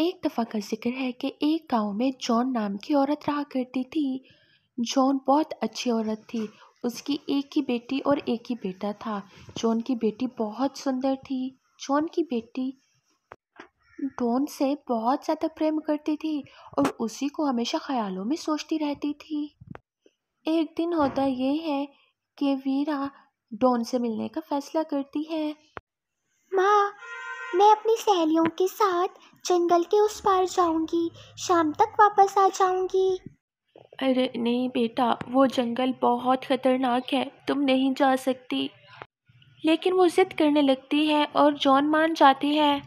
एक दफ़ा का जिक्र है कि एक गांव में जॉन नाम की औरत रहा करती थी जॉन बहुत अच्छी औरत थी उसकी एक ही बेटी और एक ही बेटा था जॉन की बेटी बहुत सुंदर थी जॉन की बेटी डॉन से बहुत ज़्यादा प्रेम करती थी और उसी को हमेशा ख्यालों में सोचती रहती थी एक दिन होता ये है कि वीरा डॉन से मिलने का फैसला करती है माँ मैं अपनी सहेलियों के साथ जंगल के उस पार जाऊंगी शाम तक वापस आ जाऊंगी अरे नहीं बेटा वो जंगल बहुत ख़तरनाक है तुम नहीं जा सकती लेकिन वो ज़िद करने लगती है और जॉन मान जाती है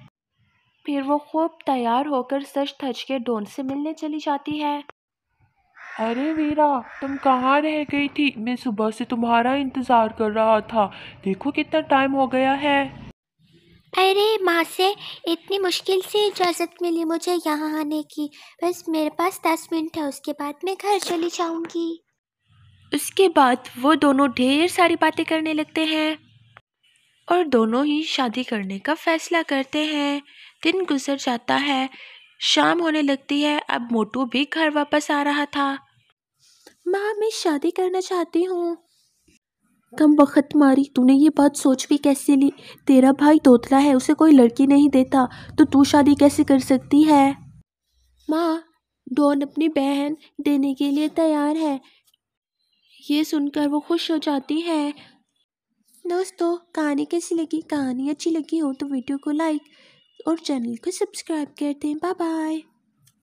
फिर वो खूब तैयार होकर सच थच के डोन से मिलने चली जाती है अरे वीरा तुम कहाँ रह गई थी मैं सुबह से तुम्हारा इंतज़ार कर रहा था देखो कितना टाइम हो गया है अरे माँ से इतनी मुश्किल से इजाज़त मिली मुझे यहाँ आने की बस मेरे पास दस मिनट है उसके बाद मैं घर चली जाऊँगी उसके बाद वो दोनों ढेर सारी बातें करने लगते हैं और दोनों ही शादी करने का फैसला करते हैं दिन गुजर जाता है शाम होने लगती है अब मोटू भी घर वापस आ रहा था माँ मैं शादी करना चाहती हूँ कम वक्त मारी तूने ये बात सोच भी कैसे ली तेरा भाई तोतला है उसे कोई लड़की नहीं देता तो तू शादी कैसे कर सकती है माँ डॉन अपनी बहन देने के लिए तैयार है ये सुनकर वो खुश हो जाती है दोस्तों कहानी कैसी लगी कहानी अच्छी लगी हो तो वीडियो को लाइक और चैनल को सब्सक्राइब कर दें बाय बाय